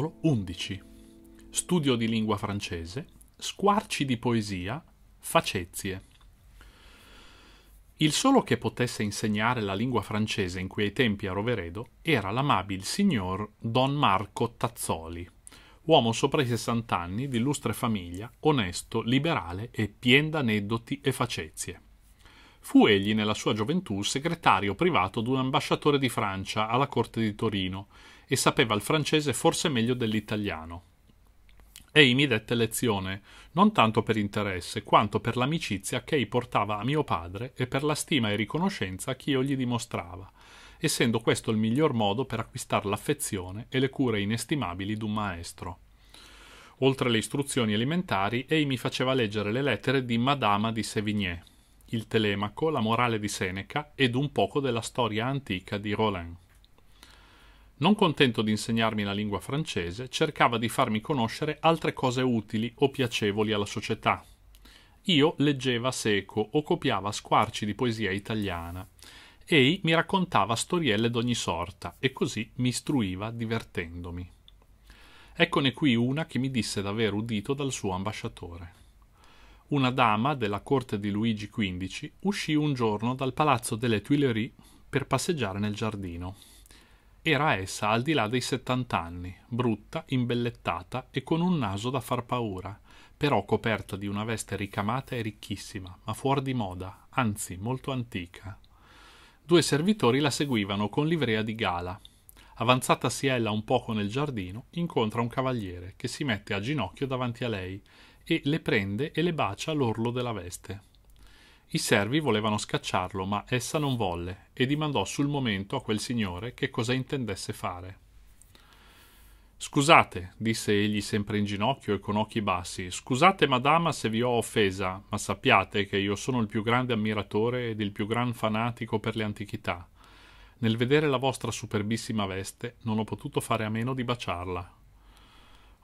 capitolo 11 Studio di lingua francese, squarci di poesia, facezie. Il solo che potesse insegnare la lingua francese in quei tempi a Roveredo era l'amabile signor Don Marco Tazzoli, uomo sopra i 60 anni, di illustre famiglia, onesto, liberale e pien d'aneddoti e facezie. Fu egli nella sua gioventù segretario privato d'un ambasciatore di Francia alla corte di Torino e sapeva il francese forse meglio dell'italiano. Ei mi dette lezione, non tanto per interesse, quanto per l'amicizia che ei portava a mio padre e per la stima e riconoscenza che io gli dimostrava, essendo questo il miglior modo per acquistare l'affezione e le cure inestimabili d'un maestro. Oltre le istruzioni elementari, ei mi faceva leggere le lettere di Madama di Sévigné, il Telemaco, la morale di Seneca ed un poco della storia antica di Roland. Non contento di insegnarmi la lingua francese, cercava di farmi conoscere altre cose utili o piacevoli alla società. Io leggeva seco o copiava squarci di poesia italiana. Ei mi raccontava storielle d'ogni sorta e così mi istruiva divertendomi. Eccone qui una che mi disse d'aver udito dal suo ambasciatore. Una dama della corte di Luigi XV uscì un giorno dal palazzo delle Tuileries per passeggiare nel giardino. Era essa al di là dei settant'anni, brutta, imbellettata e con un naso da far paura, però coperta di una veste ricamata e ricchissima, ma fuor di moda, anzi molto antica. Due servitori la seguivano con livrea di gala. Avanzatasi ella un poco nel giardino, incontra un cavaliere che si mette a ginocchio davanti a lei e le prende e le bacia l'orlo della veste. I servi volevano scacciarlo, ma essa non volle, e dimandò sul momento a quel signore che cosa intendesse fare. Scusate, disse egli sempre in ginocchio e con occhi bassi, scusate madama se vi ho offesa, ma sappiate che io sono il più grande ammiratore ed il più gran fanatico per le antichità. Nel vedere la vostra superbissima veste non ho potuto fare a meno di baciarla.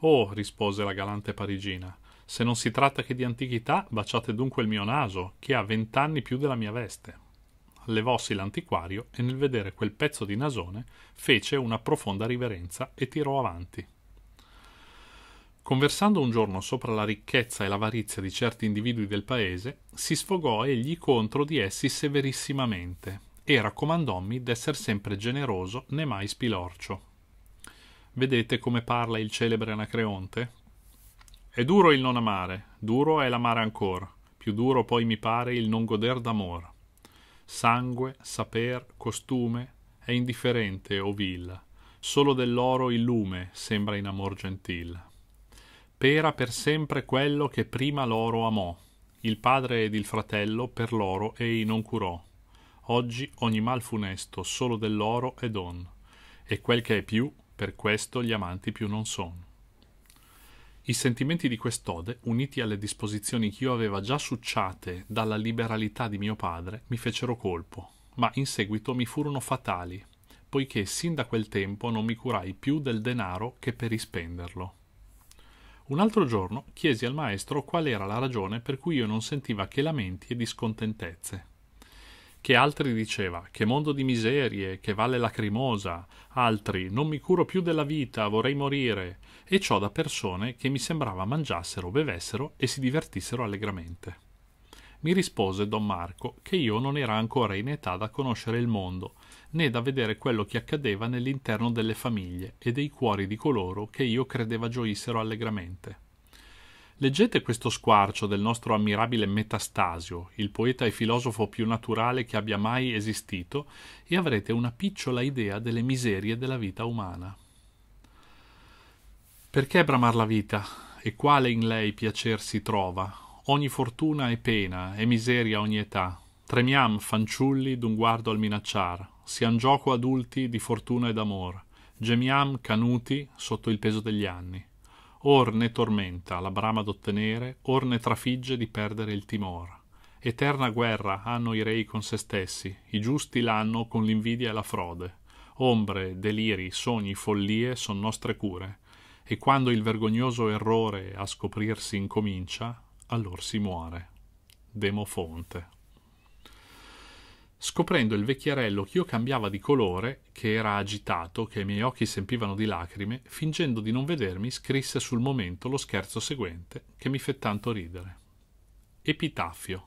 Oh, rispose la galante parigina, se non si tratta che di antichità, baciate dunque il mio naso, che ha vent'anni più della mia veste. Levossi l'antiquario e nel vedere quel pezzo di nasone fece una profonda riverenza e tirò avanti. Conversando un giorno sopra la ricchezza e l'avarizia di certi individui del paese, si sfogò egli contro di essi severissimamente e raccomandommi d'esser sempre generoso né mai spilorcio. Vedete come parla il celebre Anacreonte? È duro il non amare, duro è l'amare ancora, più duro poi mi pare il non goder d'amor. Sangue, saper, costume, è indifferente o vil, solo dell'oro il lume sembra in amor gentil. Pera per sempre quello che prima l'oro amò, il padre ed il fratello per l'oro ei non curò. Oggi ogni mal funesto solo dell'oro è don, e quel che è più, per questo gli amanti più non sono. I sentimenti di quest'ode, uniti alle disposizioni ch'io aveva già succiate dalla liberalità di mio padre, mi fecero colpo, ma in seguito mi furono fatali, poiché sin da quel tempo non mi curai più del denaro che per ispenderlo. Un altro giorno chiesi al maestro qual era la ragione per cui io non sentiva che lamenti e discontentezze che altri diceva che mondo di miserie, che valle lacrimosa, altri non mi curo più della vita, vorrei morire, e ciò da persone che mi sembrava mangiassero, bevessero e si divertissero allegramente. Mi rispose don Marco che io non era ancora in età da conoscere il mondo, né da vedere quello che accadeva nell'interno delle famiglie e dei cuori di coloro che io credeva gioissero allegramente Leggete questo squarcio del nostro ammirabile Metastasio, il poeta e filosofo più naturale che abbia mai esistito, e avrete una picciola idea delle miserie della vita umana. Perché bramar la vita? E quale in lei piacer si trova? Ogni fortuna è pena, e miseria ogni età. Tremiam, fanciulli, d'un guardo al minacciar, Sian gioco adulti di fortuna ed amor, gemiam canuti sotto il peso degli anni. Or ne tormenta la brama d'ottenere, or ne trafigge di perdere il timor. Eterna guerra hanno i rei con se stessi, i giusti l'hanno con l'invidia e la frode. Ombre, deliri, sogni, follie son nostre cure, e quando il vergognoso errore a scoprirsi incomincia, allor si muore. Demofonte scoprendo il vecchiarello ch'io cambiava di colore, che era agitato, che i miei occhi s'empivano di lacrime, fingendo di non vedermi, scrisse sul momento lo scherzo seguente, che mi fe tanto ridere. Epitaffio.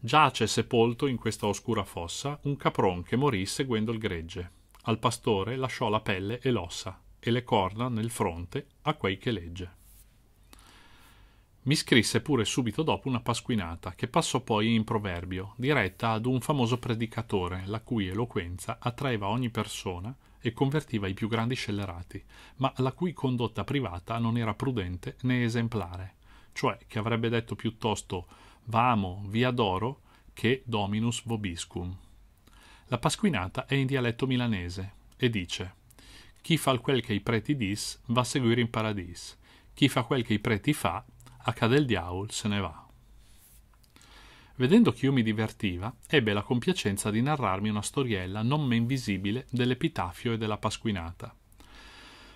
Giace sepolto in questa oscura fossa un capron che morì seguendo il gregge. Al pastore lasciò la pelle e l'ossa, e le corna nel fronte a quei che legge. Mi scrisse pure subito dopo una pasquinata, che passò poi in proverbio, diretta ad un famoso predicatore, la cui eloquenza attraeva ogni persona e convertiva i più grandi scellerati, ma la cui condotta privata non era prudente né esemplare, cioè che avrebbe detto piuttosto Vamo, via d'oro, che Dominus vobiscum. La pasquinata è in dialetto milanese e dice Chi fa quel che i preti dis va a seguire in paradis, chi fa quel che i preti fa a Cadel Diaul se ne va. Vedendo che io mi divertiva, ebbe la compiacenza di narrarmi una storiella non men visibile dell'epitafio e della pasquinata.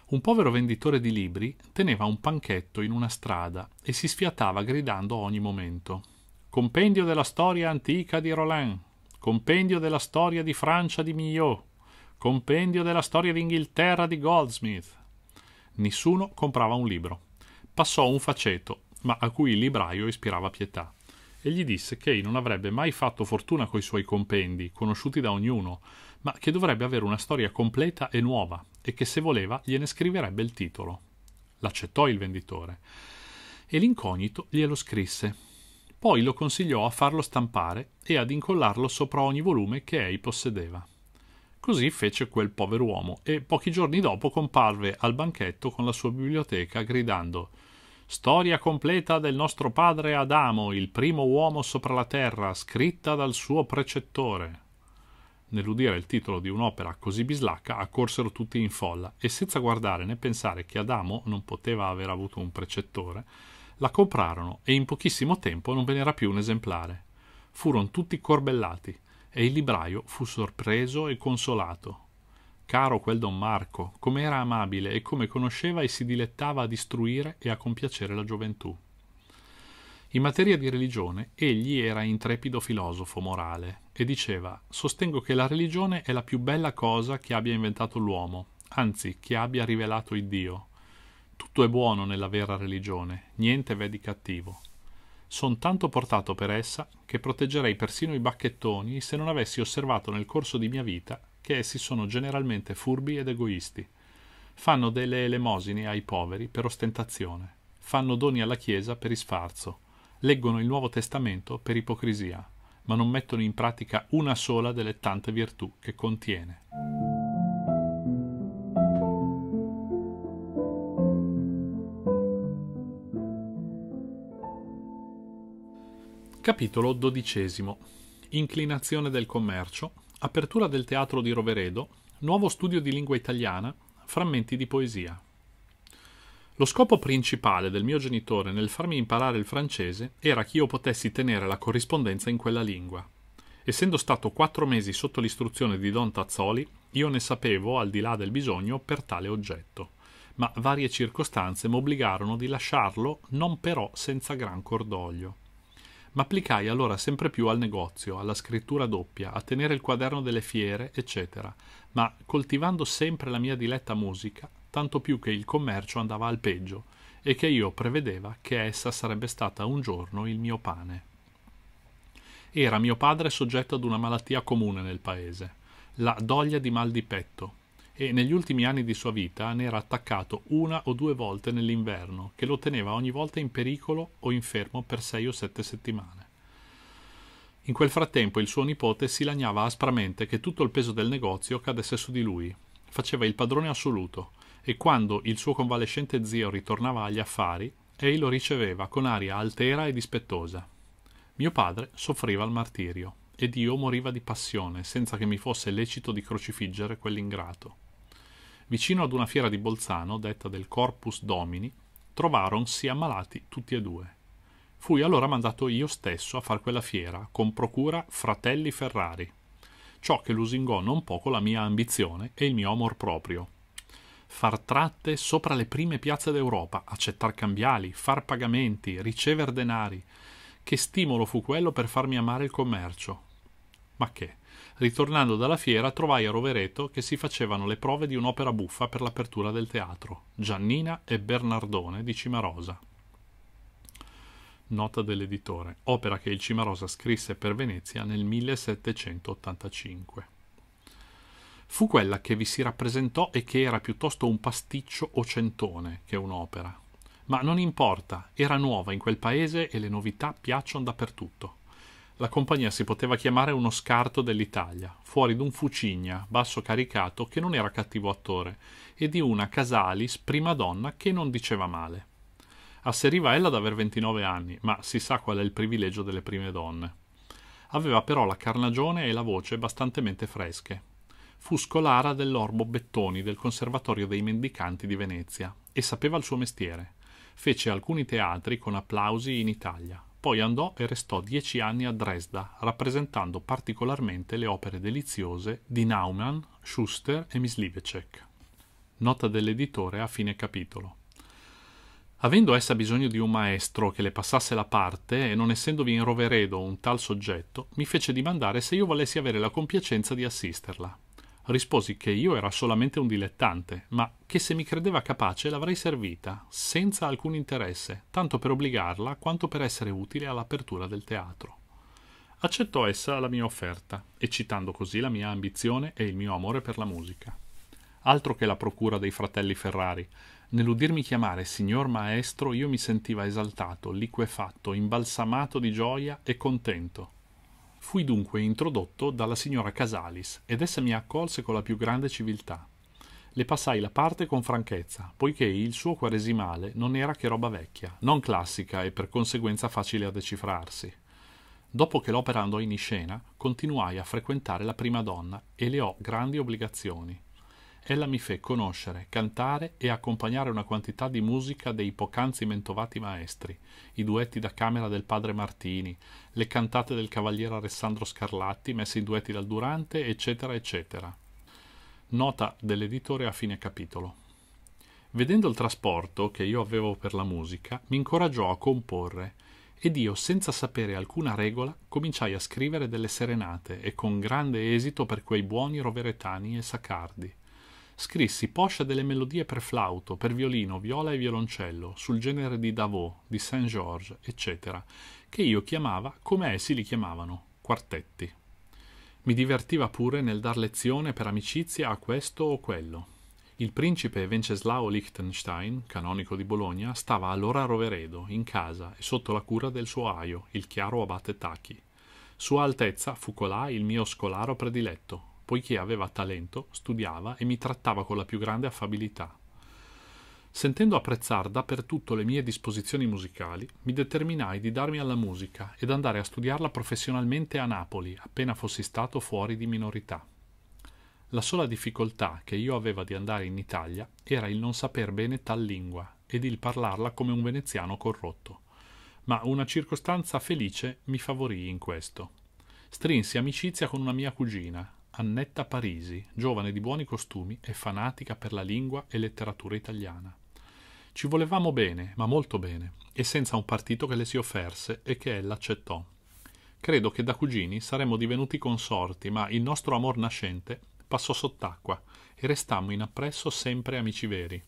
Un povero venditore di libri teneva un panchetto in una strada e si sfiatava gridando ogni momento Compendio della storia antica di Roland, Compendio della storia di Francia di Millot, Compendio della storia d'Inghilterra di Goldsmith. Nessuno comprava un libro. Passò un faceto ma a cui il libraio ispirava pietà, e gli disse che non avrebbe mai fatto fortuna coi suoi compendi, conosciuti da ognuno, ma che dovrebbe avere una storia completa e nuova, e che se voleva gliene scriverebbe il titolo. L'accettò il venditore, e l'incognito glielo scrisse. Poi lo consigliò a farlo stampare e ad incollarlo sopra ogni volume che ei possedeva. Così fece quel povero uomo e pochi giorni dopo comparve al banchetto con la sua biblioteca gridando Storia completa del nostro padre Adamo, il primo uomo sopra la terra, scritta dal suo precettore. Nell'udire il titolo di un'opera così bislacca, accorsero tutti in folla e senza guardare né pensare che Adamo non poteva aver avuto un precettore, la comprarono e in pochissimo tempo non ve n'era più un esemplare. Furono tutti corbellati e il libraio fu sorpreso e consolato. Caro quel don Marco, come era amabile e come conosceva e si dilettava a distruire e a compiacere la gioventù. In materia di religione egli era intrepido filosofo morale e diceva Sostengo che la religione è la più bella cosa che abbia inventato l'uomo, anzi che abbia rivelato il Dio. Tutto è buono nella vera religione, niente v'è di cattivo. Son tanto portato per essa che proteggerei persino i bacchettoni se non avessi osservato nel corso di mia vita che essi sono generalmente furbi ed egoisti. Fanno delle elemosine ai poveri per ostentazione, fanno doni alla Chiesa per isfarzo, leggono il Nuovo Testamento per ipocrisia, ma non mettono in pratica una sola delle tante virtù che contiene. Capitolo XII Inclinazione del commercio Apertura del teatro di Roveredo, nuovo studio di lingua italiana, frammenti di poesia. Lo scopo principale del mio genitore nel farmi imparare il francese era che io potessi tenere la corrispondenza in quella lingua. Essendo stato quattro mesi sotto l'istruzione di Don Tazzoli, io ne sapevo, al di là del bisogno, per tale oggetto, ma varie circostanze m'obbligarono di lasciarlo, non però senza gran cordoglio. Ma applicai allora sempre più al negozio, alla scrittura doppia, a tenere il quaderno delle fiere, eccetera, ma coltivando sempre la mia diletta musica, tanto più che il commercio andava al peggio e che io prevedeva che essa sarebbe stata un giorno il mio pane. Era mio padre soggetto ad una malattia comune nel paese, la doglia di mal di petto, e negli ultimi anni di sua vita ne era attaccato una o due volte nell'inverno, che lo teneva ogni volta in pericolo o infermo per sei o sette settimane. In quel frattempo il suo nipote si lagnava aspramente che tutto il peso del negozio cadesse su di lui. Faceva il padrone assoluto, e quando il suo convalescente zio ritornava agli affari, ei lo riceveva con aria altera e dispettosa. Mio padre soffriva il martirio, ed io moriva di passione, senza che mi fosse lecito di crocifiggere quell'ingrato. Vicino ad una fiera di Bolzano, detta del Corpus Domini, trovaronsi ammalati tutti e due. Fui allora mandato io stesso a far quella fiera, con procura Fratelli Ferrari, ciò che lusingò non poco la mia ambizione e il mio amor proprio. Far tratte sopra le prime piazze d'Europa, accettar cambiali, far pagamenti, ricever denari. Che stimolo fu quello per farmi amare il commercio. Ma che? Ritornando dalla fiera trovai a Rovereto che si facevano le prove di un'opera buffa per l'apertura del teatro, Giannina e Bernardone di Cimarosa. Nota dell'editore, opera che il Cimarosa scrisse per Venezia nel 1785. Fu quella che vi si rappresentò e che era piuttosto un pasticcio o centone che un'opera. Ma non importa, era nuova in quel paese e le novità piacciono dappertutto la compagnia si poteva chiamare uno scarto dell'Italia, fuori d'un Fucigna, basso caricato, che non era cattivo attore, e di una Casalis, prima donna, che non diceva male. Asseriva ella ad aver 29 anni, ma si sa qual è il privilegio delle prime donne. Aveva però la carnagione e la voce bastantemente fresche. Fu scolara dell'Orbo Bettoni del Conservatorio dei Mendicanti di Venezia e sapeva il suo mestiere. Fece alcuni teatri con applausi in Italia poi andò e restò dieci anni a Dresda, rappresentando particolarmente le opere deliziose di Naumann, Schuster e Mislivecek. Nota dell'editore a fine capitolo. Avendo essa bisogno di un maestro che le passasse la parte e non essendovi in Roveredo un tal soggetto, mi fece dimandare se io volessi avere la compiacenza di assisterla risposi che io era solamente un dilettante, ma che se mi credeva capace l'avrei servita, senza alcun interesse, tanto per obbligarla quanto per essere utile all'apertura del teatro. Accettò essa la mia offerta, eccitando così la mia ambizione e il mio amore per la musica. Altro che la procura dei fratelli Ferrari. Nell'udirmi chiamare signor maestro io mi sentiva esaltato, liquefatto, imbalsamato di gioia e contento. Fui dunque introdotto dalla signora Casalis ed essa mi accolse con la più grande civiltà. Le passai la parte con franchezza, poiché il suo quaresimale non era che roba vecchia, non classica e per conseguenza facile a decifrarsi. Dopo che l'opera andò in scena, continuai a frequentare la prima donna e le ho grandi obbligazioni ella mi fe conoscere, cantare e accompagnare una quantità di musica dei pocanzi mentovati maestri, i duetti da camera del padre Martini, le cantate del cavaliere Alessandro Scarlatti, messe in duetti dal Durante, eccetera, eccetera. Nota dell'editore a fine capitolo. Vedendo il trasporto che io avevo per la musica, mi incoraggiò a comporre, ed io, senza sapere alcuna regola, cominciai a scrivere delle serenate e con grande esito per quei buoni roveretani e sacardi Scrissi poscia delle melodie per flauto, per violino, viola e violoncello, sul genere di Davos, di Saint-Georges, eccetera, che io chiamava come essi li chiamavano, quartetti. Mi divertiva pure nel dar lezione per amicizia a questo o quello. Il principe Venceslao Liechtenstein, canonico di Bologna, stava allora a Roveredo, in casa e sotto la cura del suo aio, il chiaro abate Tachi. Sua Altezza fu colà il mio scolaro prediletto, poiché aveva talento, studiava e mi trattava con la più grande affabilità. Sentendo apprezzarda dappertutto le mie disposizioni musicali, mi determinai di darmi alla musica ed andare a studiarla professionalmente a Napoli, appena fossi stato fuori di minorità. La sola difficoltà che io aveva di andare in Italia era il non saper bene tal lingua ed il parlarla come un veneziano corrotto. Ma una circostanza felice mi favorì in questo. Strinsi amicizia con una mia cugina, Annetta Parisi, giovane di buoni costumi e fanatica per la lingua e letteratura italiana. Ci volevamo bene, ma molto bene, e senza un partito che le si offerse e che ella accettò. Credo che da cugini saremmo divenuti consorti, ma il nostro amor nascente passò sott'acqua e restammo in appresso sempre amici veri.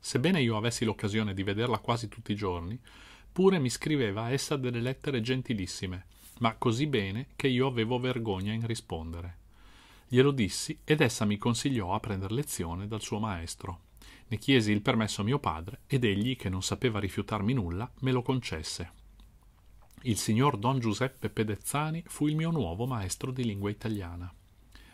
Sebbene io avessi l'occasione di vederla quasi tutti i giorni, pure mi scriveva a essa delle lettere gentilissime, ma così bene che io avevo vergogna in rispondere. Glielo dissi ed essa mi consigliò a prender lezione dal suo maestro. Ne chiesi il permesso a mio padre ed egli, che non sapeva rifiutarmi nulla, me lo concesse. Il signor Don Giuseppe Pedezzani fu il mio nuovo maestro di lingua italiana.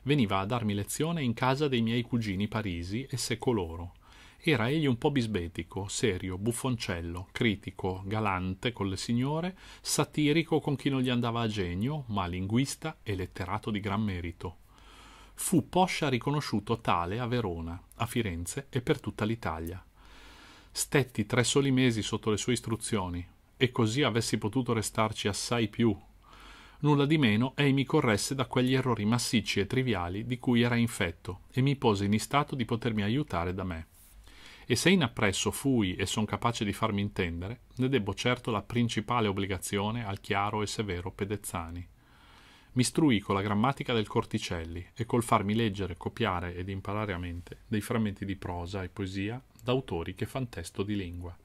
Veniva a darmi lezione in casa dei miei cugini parisi e seco loro. Era egli un po' bisbetico, serio, buffoncello, critico, galante con le signore, satirico con chi non gli andava a genio, ma linguista e letterato di gran merito fu poscia riconosciuto tale a Verona, a Firenze e per tutta l'Italia. Stetti tre soli mesi sotto le sue istruzioni, e così avessi potuto restarci assai più. Nulla di meno, ei mi corresse da quegli errori massicci e triviali di cui era infetto, e mi pose in istato di potermi aiutare da me. E se in appresso fui e son capace di farmi intendere, ne debbo certo la principale obbligazione al chiaro e severo Pedezzani mi istruì con la grammatica del Corticelli e col farmi leggere, copiare ed imparare a mente dei frammenti di prosa e poesia da autori che fan testo di lingua.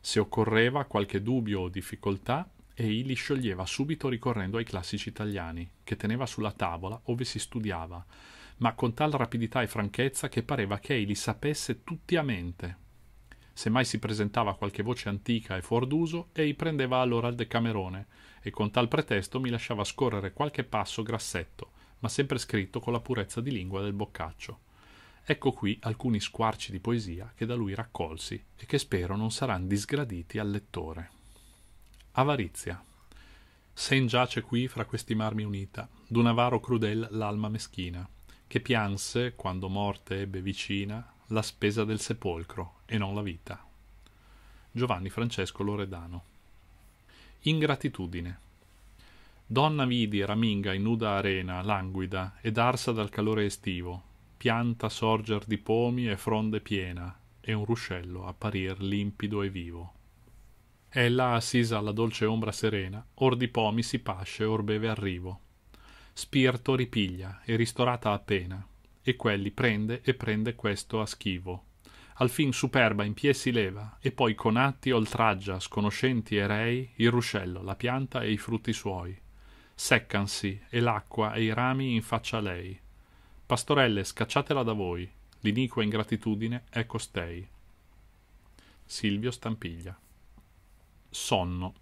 Se occorreva qualche dubbio o difficoltà, ei li scioglieva subito ricorrendo ai classici italiani, che teneva sulla tavola ove si studiava, ma con tal rapidità e franchezza che pareva che ei li sapesse tutti a mente. Se mai si presentava qualche voce antica e fuor d'uso, ei prendeva allora il decamerone, e con tal pretesto mi lasciava scorrere qualche passo grassetto, ma sempre scritto con la purezza di lingua del boccaccio. Ecco qui alcuni squarci di poesia che da lui raccolsi e che spero non saranno disgraditi al lettore. Avarizia. Sen giace qui fra questi marmi unita, d'un avaro crudel l'alma meschina, che pianse, quando morte ebbe vicina, la spesa del sepolcro e non la vita. Giovanni Francesco Loredano. Ingratitudine. Donna vidi raminga in nuda arena, languida ed arsa dal calore estivo, pianta sorger di pomi e fronde piena, e un ruscello apparir limpido e vivo. Ella, assisa alla dolce ombra serena, or di pomi si pasce or beve arrivo. Spirto ripiglia e ristorata appena, e quelli prende e prende questo a schivo alfin superba in pie si leva e poi con atti oltraggia sconoscenti e rei il ruscello la pianta e i frutti suoi seccansi e l'acqua e i rami in faccia a lei pastorelle scacciatela da voi l'iniqua ingratitudine è costei Silvio Stampiglia sonno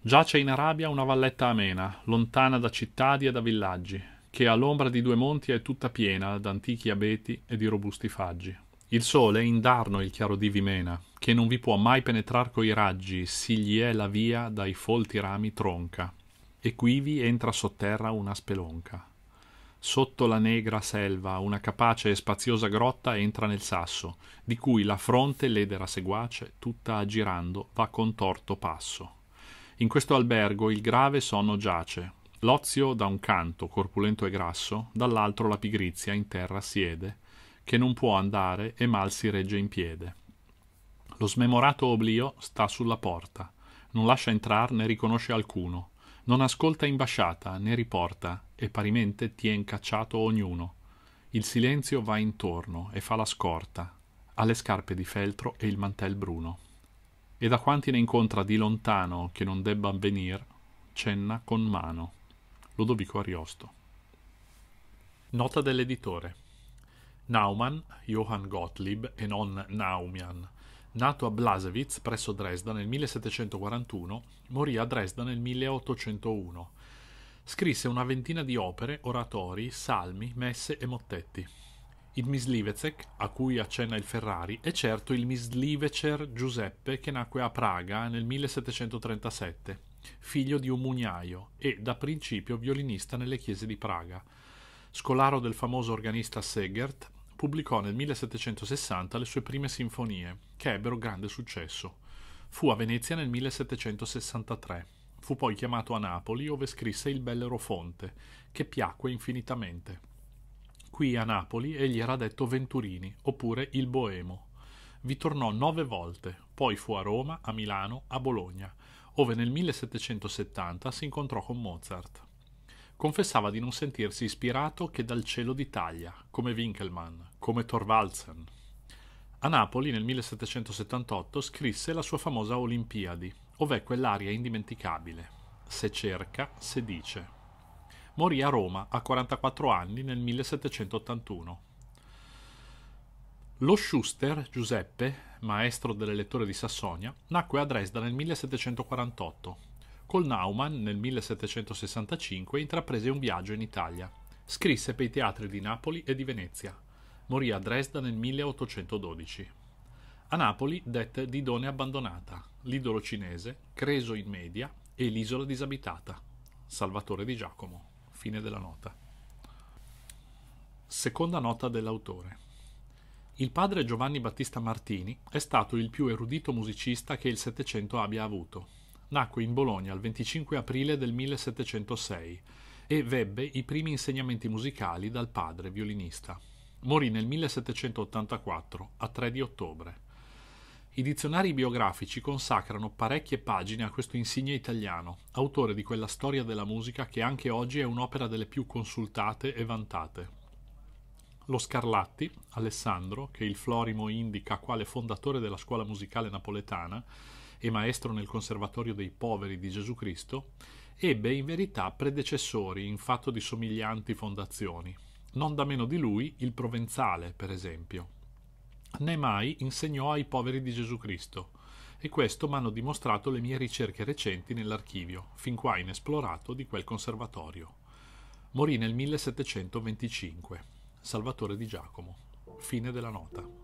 giace in Arabia una valletta amena lontana da cittadi e da villaggi che all'ombra di due monti è tutta piena d'antichi abeti e di robusti faggi il sole indarno il chiaro di Vimena, che non vi può mai penetrar coi raggi, sì gli è la via dai folti rami tronca, e quivi entra sotterra una spelonca. Sotto la negra selva una capace e spaziosa grotta entra nel sasso, di cui la fronte ledera seguace, tutta aggirando, va con torto passo. In questo albergo il grave sonno giace, l'ozio da un canto, corpulento e grasso, dall'altro la pigrizia in terra siede, che non può andare e mal si regge in piede. Lo smemorato oblio sta sulla porta, non lascia entrar né riconosce alcuno, non ascolta imbasciata né riporta, e parimente tien cacciato ognuno. Il silenzio va intorno e fa la scorta, ha le scarpe di feltro e il mantel bruno. E da quanti ne incontra di lontano che non debba venir, cenna con mano. Lodovico Ariosto. Nota dell'editore. Naumann, Johann Gottlieb e non Naumian. Nato a Blasewitz presso Dresda nel 1741, morì a Dresda nel 1801. Scrisse una ventina di opere, oratori, salmi, messe e mottetti. Il Mislivecek, a cui accenna il Ferrari, è certo il Mislivecer Giuseppe che nacque a Praga nel 1737, figlio di un mugnaio e da principio violinista nelle chiese di Praga. Scolaro del famoso organista Segert, pubblicò nel 1760 le sue prime sinfonie, che ebbero grande successo. Fu a Venezia nel 1763. Fu poi chiamato a Napoli, dove scrisse il Bellerofonte, che piacque infinitamente. Qui a Napoli egli era detto Venturini, oppure il Boemo. Vi tornò nove volte, poi fu a Roma, a Milano, a Bologna, ove nel 1770 si incontrò con Mozart confessava di non sentirsi ispirato che dal cielo d'Italia, come Winkelmann, come Thorvaldsen. A Napoli nel 1778 scrisse la sua famosa Olimpiadi, ov'è quell'aria indimenticabile. Se cerca, se dice. Morì a Roma a 44 anni nel 1781. Lo Schuster Giuseppe, maestro delle dell'elettore di Sassonia, nacque a Dresda nel 1748. Col Naumann nel 1765 intraprese un viaggio in Italia. Scrisse per i teatri di Napoli e di Venezia morì a Dresda nel 1812. A Napoli dette Didone abbandonata, l'idolo cinese, Creso in media e l'isola disabitata. Salvatore di Giacomo. Fine della nota. Seconda nota dell'autore. Il padre Giovanni Battista Martini è stato il più erudito musicista che il Settecento abbia avuto. Nacque in Bologna il 25 aprile del 1706 e vebbe i primi insegnamenti musicali dal padre violinista. Morì nel 1784, a 3 di ottobre. I dizionari biografici consacrano parecchie pagine a questo insigne italiano, autore di quella storia della musica che anche oggi è un'opera delle più consultate e vantate. Lo Scarlatti, Alessandro, che il Florimo indica quale fondatore della scuola musicale napoletana e maestro nel Conservatorio dei Poveri di Gesù Cristo, ebbe in verità predecessori in fatto di somiglianti fondazioni, non da meno di lui il provenzale, per esempio. Nemai insegnò ai poveri di Gesù Cristo, e questo m'hanno dimostrato le mie ricerche recenti nell'archivio, fin qua inesplorato, di quel conservatorio. Morì nel 1725. Salvatore di Giacomo. Fine della nota.